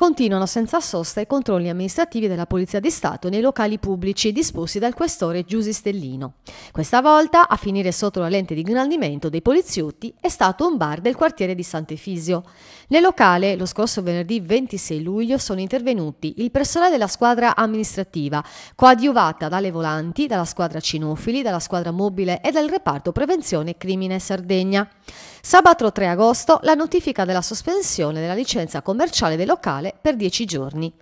Continuano senza sosta i controlli amministrativi della Polizia di Stato nei locali pubblici disposti dal questore Giusi Stellino. Questa volta a finire sotto la lente di ingrandimento dei poliziotti è stato un bar del quartiere di Sant'Efisio. Nel locale, lo scorso venerdì 26 luglio, sono intervenuti il personale della squadra amministrativa, coadiuvata dalle volanti, dalla squadra cinofili, dalla squadra mobile e dal reparto prevenzione crimine Sardegna. Sabato 3 agosto la notifica della sospensione della licenza commerciale del locale per 10 giorni.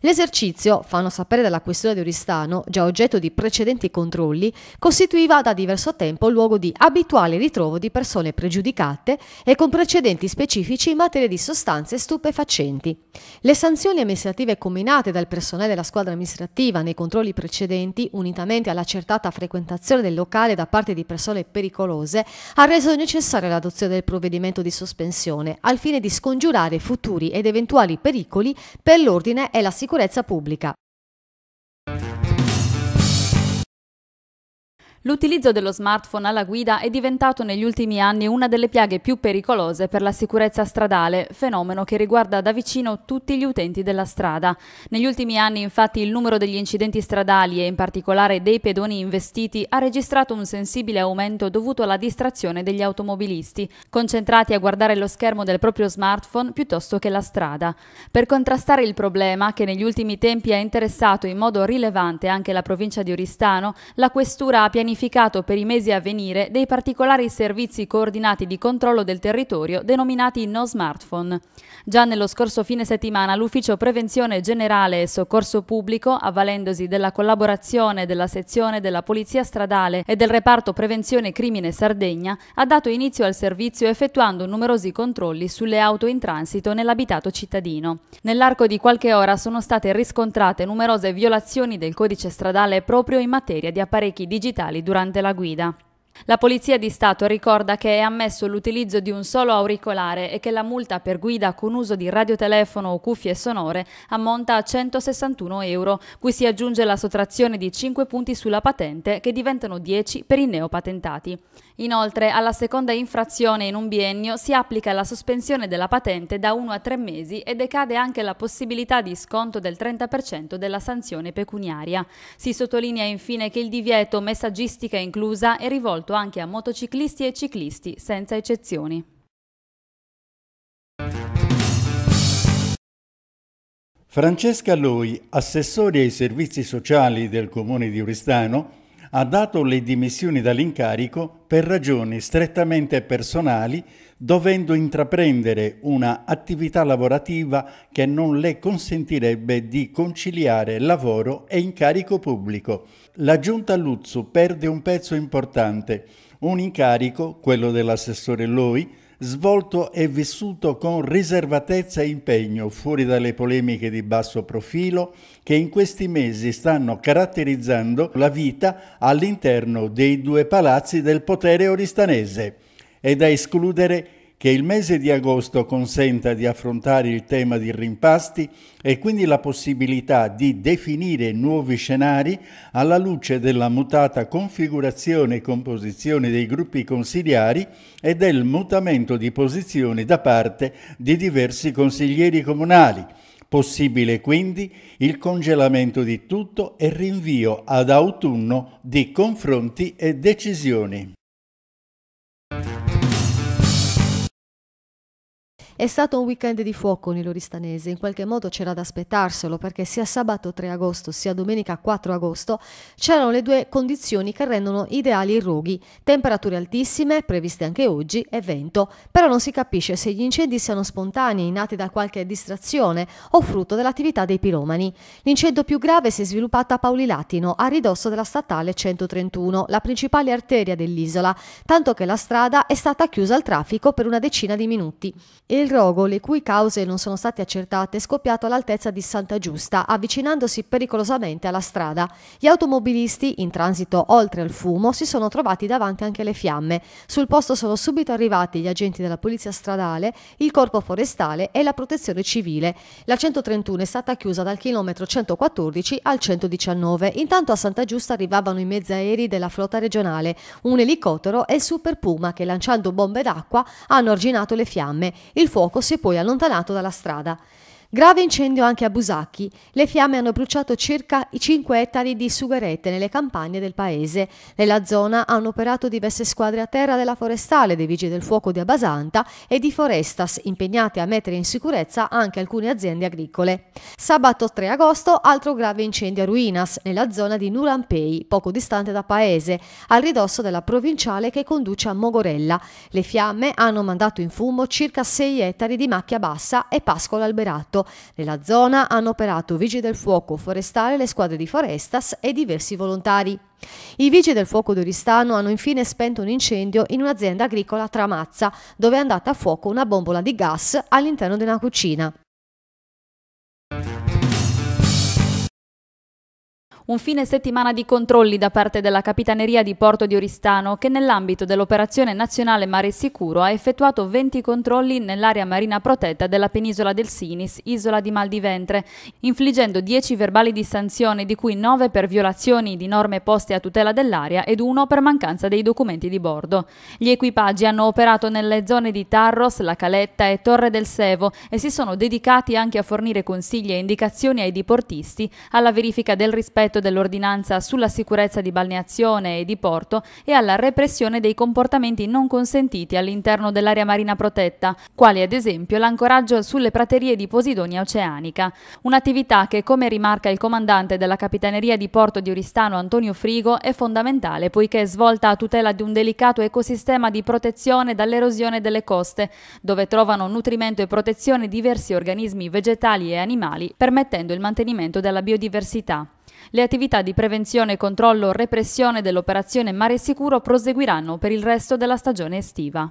L'esercizio, fanno sapere dalla questura di Oristano, già oggetto di precedenti controlli, costituiva da diverso tempo luogo di abituale ritrovo di persone pregiudicate e con precedenti specifici in materia di sostanze stupefacenti. Le sanzioni amministrative combinate dal personale della squadra amministrativa nei controlli precedenti, unitamente all'accertata frequentazione del locale da parte di persone pericolose, ha reso necessaria l'adozione del provvedimento di sospensione al fine di scongiurare futuri ed eventuali pericoli per l'ordine e la la sicurezza pubblica. L'utilizzo dello smartphone alla guida è diventato negli ultimi anni una delle piaghe più pericolose per la sicurezza stradale, fenomeno che riguarda da vicino tutti gli utenti della strada. Negli ultimi anni infatti il numero degli incidenti stradali e in particolare dei pedoni investiti ha registrato un sensibile aumento dovuto alla distrazione degli automobilisti, concentrati a guardare lo schermo del proprio smartphone piuttosto che la strada. Per contrastare il problema, che negli ultimi tempi ha interessato in modo rilevante anche la provincia di Oristano, la Questura ha pianificato pianificato per i mesi a venire dei particolari servizi coordinati di controllo del territorio denominati No Smartphone. Già nello scorso fine settimana l'Ufficio Prevenzione Generale e Soccorso Pubblico, avvalendosi della collaborazione della sezione della Polizia Stradale e del reparto Prevenzione Crimine Sardegna, ha dato inizio al servizio effettuando numerosi controlli sulle auto in transito nell'abitato cittadino. Nell'arco di qualche ora sono state riscontrate numerose violazioni del codice stradale proprio in materia di apparecchi digitali durante la guida. La Polizia di Stato ricorda che è ammesso l'utilizzo di un solo auricolare e che la multa per guida con uso di radiotelefono o cuffie sonore ammonta a 161 euro, cui si aggiunge la sottrazione di 5 punti sulla patente che diventano 10 per i neopatentati. Inoltre, alla seconda infrazione in un biennio si applica la sospensione della patente da 1 a 3 mesi e decade anche la possibilità di sconto del 30% della sanzione pecuniaria. Si sottolinea infine che il divieto, messaggistica inclusa, è rivolto anche a motociclisti e ciclisti, senza eccezioni. Francesca Lui, assessore ai servizi sociali del comune di Oristano, ha dato le dimissioni dall'incarico per ragioni strettamente personali, dovendo intraprendere una attività lavorativa che non le consentirebbe di conciliare lavoro e incarico pubblico. La giunta Luzzu perde un pezzo importante, un incarico, quello dell'assessore Loi, svolto e vissuto con riservatezza e impegno, fuori dalle polemiche di basso profilo che in questi mesi stanno caratterizzando la vita all'interno dei due palazzi del potere oristanese. È da escludere che il mese di agosto consenta di affrontare il tema di rimpasti e quindi la possibilità di definire nuovi scenari alla luce della mutata configurazione e composizione dei gruppi consigliari e del mutamento di posizione da parte di diversi consiglieri comunali. Possibile quindi il congelamento di tutto e rinvio ad autunno di confronti e decisioni. È stato un weekend di fuoco nel Loristanese, in qualche modo c'era da aspettarselo perché sia sabato 3 agosto sia domenica 4 agosto c'erano le due condizioni che rendono ideali i roghi, temperature altissime, previste anche oggi, e vento, però non si capisce se gli incendi siano spontanei, nati da qualche distrazione o frutto dell'attività dei piromani. L'incendio più grave si è sviluppato a Paulilatino, a ridosso della statale 131, la principale arteria dell'isola, tanto che la strada è stata chiusa al traffico per una decina di minuti. Il il rogo, le cui cause non sono state accertate, è scoppiato all'altezza di Santa Giusta, avvicinandosi pericolosamente alla strada. Gli automobilisti, in transito oltre al fumo, si sono trovati davanti anche alle fiamme. Sul posto sono subito arrivati gli agenti della polizia stradale, il corpo forestale e la protezione civile. La 131 è stata chiusa dal chilometro 114 al 119. Intanto a Santa Giusta arrivavano i mezzi aerei della flotta regionale, un elicottero e il Super Puma che lanciando bombe d'acqua hanno arginato le fiamme. Il fuoco si è poi allontanato dalla strada Grave incendio anche a Busacchi. Le fiamme hanno bruciato circa i 5 ettari di sugherette nelle campagne del paese. Nella zona hanno operato diverse squadre a terra della forestale, dei vigili del fuoco di Abasanta e di Forestas, impegnate a mettere in sicurezza anche alcune aziende agricole. Sabato 3 agosto, altro grave incendio a Ruinas, nella zona di Nurampei, poco distante da paese, al ridosso della provinciale che conduce a Mogorella. Le fiamme hanno mandato in fumo circa 6 ettari di macchia bassa e pascolo alberato. Nella zona hanno operato vigili del fuoco forestale, le squadre di Forestas e diversi volontari. I vigili del fuoco di Oristano hanno infine spento un incendio in un'azienda agricola a Tramazza, dove è andata a fuoco una bombola di gas all'interno di una cucina. Un fine settimana di controlli da parte della Capitaneria di Porto di Oristano che nell'ambito dell'operazione nazionale Mare Sicuro ha effettuato 20 controlli nell'area marina protetta della penisola del Sinis, isola di Mal di Ventre, infliggendo 10 verbali di sanzione di cui 9 per violazioni di norme poste a tutela dell'area ed 1 per mancanza dei documenti di bordo. Gli equipaggi hanno operato nelle zone di Tarros, La Caletta e Torre del Sevo e si sono dedicati anche a fornire consigli e indicazioni ai diportisti alla verifica del rispetto rispetto dell'ordinanza sulla sicurezza di balneazione e di porto e alla repressione dei comportamenti non consentiti all'interno dell'area marina protetta, quali ad esempio l'ancoraggio sulle praterie di Posidonia Oceanica. Un'attività che, come rimarca il comandante della Capitaneria di Porto di Oristano Antonio Frigo, è fondamentale poiché è svolta a tutela di un delicato ecosistema di protezione dall'erosione delle coste, dove trovano nutrimento e protezione diversi organismi vegetali e animali, permettendo il mantenimento della biodiversità. Le attività di prevenzione, controllo, repressione dell'operazione Mare Sicuro proseguiranno per il resto della stagione estiva.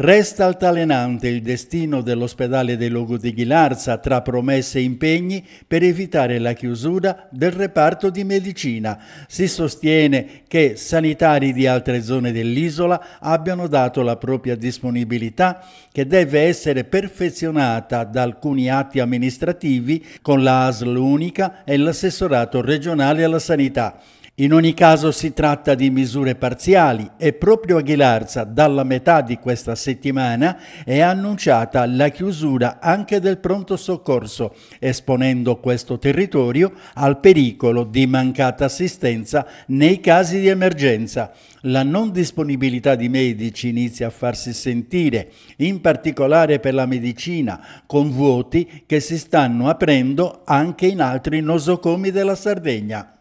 Resta altalenante il destino dell'ospedale dei Logo di Ghilarza tra promesse e impegni per evitare la chiusura del reparto di medicina. Si sostiene che sanitari di altre zone dell'isola abbiano dato la propria disponibilità che deve essere perfezionata da alcuni atti amministrativi con la ASL unica e l'assessorato regionale alla sanità. In ogni caso si tratta di misure parziali e proprio a Ghilarza dalla metà di questa settimana è annunciata la chiusura anche del pronto soccorso, esponendo questo territorio al pericolo di mancata assistenza nei casi di emergenza. La non disponibilità di medici inizia a farsi sentire, in particolare per la medicina, con vuoti che si stanno aprendo anche in altri nosocomi della Sardegna.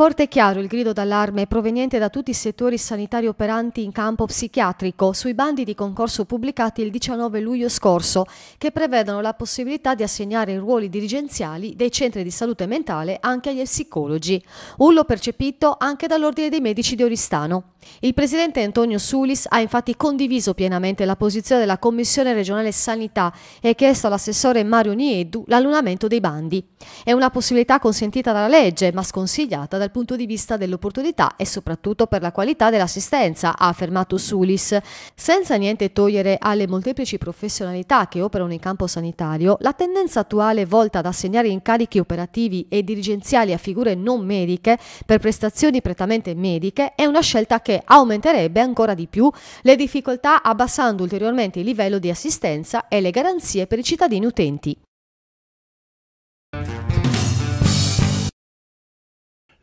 Forte e chiaro il grido d'allarme proveniente da tutti i settori sanitari operanti in campo psichiatrico sui bandi di concorso pubblicati il 19 luglio scorso, che prevedono la possibilità di assegnare ruoli dirigenziali dei centri di salute mentale anche agli psicologi. Urlo percepito anche dall'Ordine dei Medici di Oristano. Il presidente Antonio Sulis ha infatti condiviso pienamente la posizione della Commissione regionale sanità e chiesto all'assessore Mario Niedu l'allunamento dei bandi. È una possibilità consentita dalla legge, ma sconsigliata dal dal punto di vista dell'opportunità e soprattutto per la qualità dell'assistenza, ha affermato Sulis. Senza niente togliere alle molteplici professionalità che operano in campo sanitario, la tendenza attuale volta ad assegnare incarichi operativi e dirigenziali a figure non mediche per prestazioni prettamente mediche è una scelta che aumenterebbe ancora di più le difficoltà abbassando ulteriormente il livello di assistenza e le garanzie per i cittadini utenti.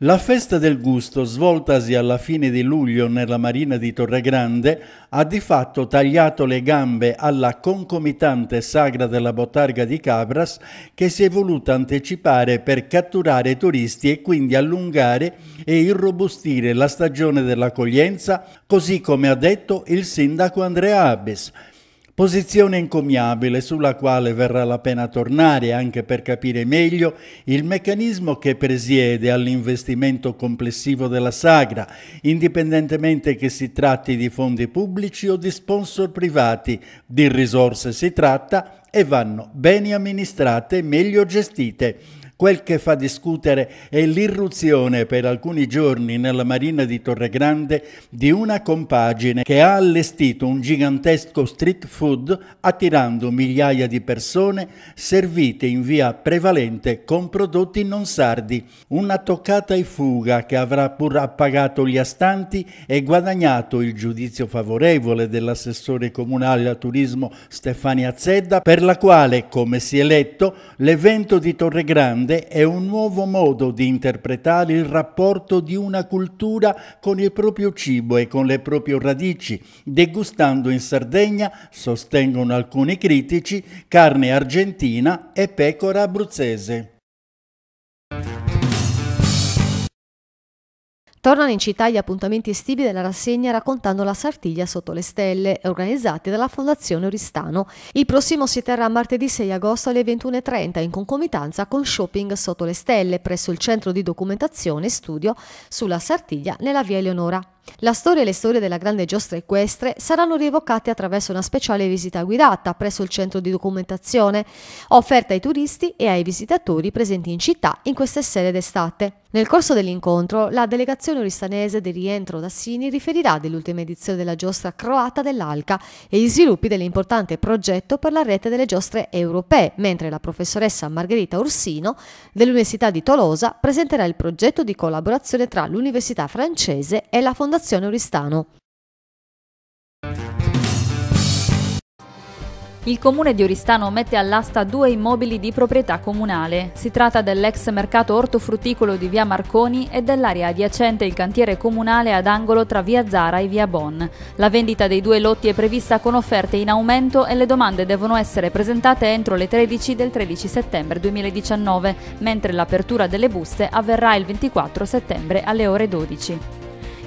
La festa del gusto, svoltasi alla fine di luglio nella marina di Torregrande, ha di fatto tagliato le gambe alla concomitante sagra della bottarga di Cabras che si è voluta anticipare per catturare turisti e quindi allungare e irrobustire la stagione dell'accoglienza, così come ha detto il sindaco Andrea Abes posizione encomiabile sulla quale verrà la pena tornare anche per capire meglio il meccanismo che presiede all'investimento complessivo della sagra, indipendentemente che si tratti di fondi pubblici o di sponsor privati, di risorse si tratta e vanno bene amministrate e meglio gestite. Quel che fa discutere è l'irruzione per alcuni giorni nella marina di Torregrande di una compagine che ha allestito un gigantesco street food attirando migliaia di persone servite in via prevalente con prodotti non sardi. Una toccata e fuga che avrà pur appagato gli astanti e guadagnato il giudizio favorevole dell'assessore comunale al turismo Stefania Zedda per la quale, come si è letto, l'evento di Torregrande grande è un nuovo modo di interpretare il rapporto di una cultura con il proprio cibo e con le proprie radici, degustando in Sardegna, sostengono alcuni critici, carne argentina e pecora abruzzese. Tornano in città gli appuntamenti estivi della rassegna raccontando la Sartiglia sotto le stelle, organizzati dalla Fondazione Oristano. Il prossimo si terrà martedì 6 agosto alle 21.30 in concomitanza con Shopping sotto le stelle presso il centro di documentazione e studio sulla Sartiglia nella via Eleonora. La storia e le storie della grande giostra equestre saranno rievocate attraverso una speciale visita guidata presso il centro di documentazione, offerta ai turisti e ai visitatori presenti in città in queste sere d'estate. Nel corso dell'incontro, la delegazione oristanese di rientro da Sini riferirà dell'ultima edizione della giostra croata dell'Alca e gli sviluppi dell'importante progetto per la rete delle giostre europee, mentre la professoressa Margherita Orsino dell'Università di Tolosa presenterà il progetto di collaborazione tra l'Università francese e la Fondazione Fondazione Oristano. Il comune di Oristano mette all'asta due immobili di proprietà comunale. Si tratta dell'ex mercato ortofrutticolo di via Marconi e dell'area adiacente il cantiere comunale ad angolo tra via Zara e via Bonn. La vendita dei due lotti è prevista con offerte in aumento e le domande devono essere presentate entro le 13 del 13 settembre 2019, mentre l'apertura delle buste avverrà il 24 settembre alle ore 12.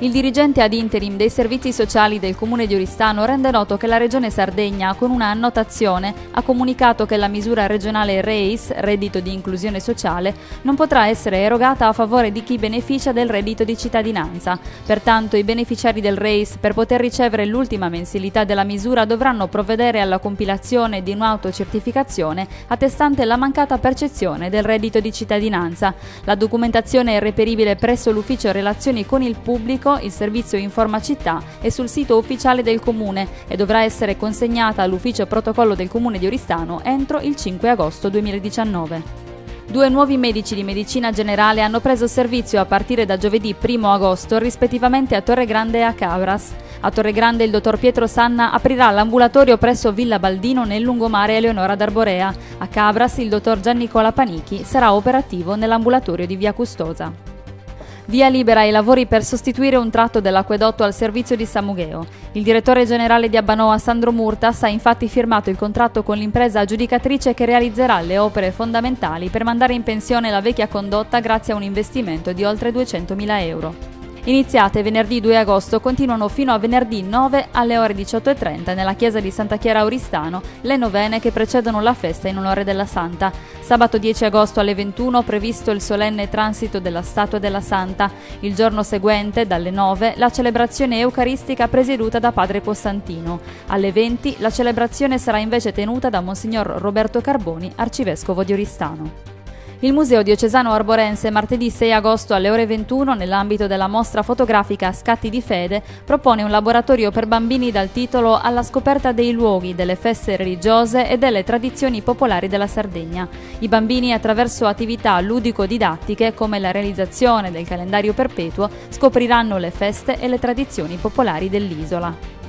Il dirigente ad interim dei servizi sociali del comune di Oristano rende noto che la regione Sardegna, con una annotazione, ha comunicato che la misura regionale REIS, reddito di inclusione sociale, non potrà essere erogata a favore di chi beneficia del reddito di cittadinanza. Pertanto i beneficiari del REIS, per poter ricevere l'ultima mensilità della misura, dovranno provvedere alla compilazione di un'autocertificazione attestante la mancata percezione del reddito di cittadinanza. La documentazione è reperibile presso l'ufficio relazioni con il pubblico Info, il servizio Informa Città è sul sito ufficiale del Comune e dovrà essere consegnata all'ufficio protocollo del Comune di Oristano entro il 5 agosto 2019. Due nuovi medici di medicina generale hanno preso servizio a partire da giovedì 1 agosto rispettivamente a Torre Grande e a Cabras. A Torre Grande il dottor Pietro Sanna aprirà l'ambulatorio presso Villa Baldino nel lungomare Eleonora d'Arborea. A Cabras il dottor Giannicola Panichi sarà operativo nell'ambulatorio di Via Custosa. Via libera ai lavori per sostituire un tratto dell'acquedotto al servizio di Samugheo. Il direttore generale di Abbanoa, Sandro Murtas, ha infatti firmato il contratto con l'impresa aggiudicatrice che realizzerà le opere fondamentali per mandare in pensione la vecchia condotta grazie a un investimento di oltre 200.000 euro. Iniziate venerdì 2 agosto, continuano fino a venerdì 9 alle ore 18.30 nella chiesa di Santa Chiara Auristano le novene che precedono la festa in onore della Santa. Sabato 10 agosto alle 21 previsto il solenne transito della statua della Santa. Il giorno seguente, dalle 9, la celebrazione eucaristica presieduta da Padre Costantino. Alle 20 la celebrazione sarà invece tenuta da Monsignor Roberto Carboni, arcivescovo di Oristano. Il Museo Diocesano Arborense martedì 6 agosto alle ore 21 nell'ambito della mostra fotografica Scatti di Fede propone un laboratorio per bambini dal titolo Alla scoperta dei luoghi, delle feste religiose e delle tradizioni popolari della Sardegna. I bambini attraverso attività ludico-didattiche come la realizzazione del calendario perpetuo scopriranno le feste e le tradizioni popolari dell'isola.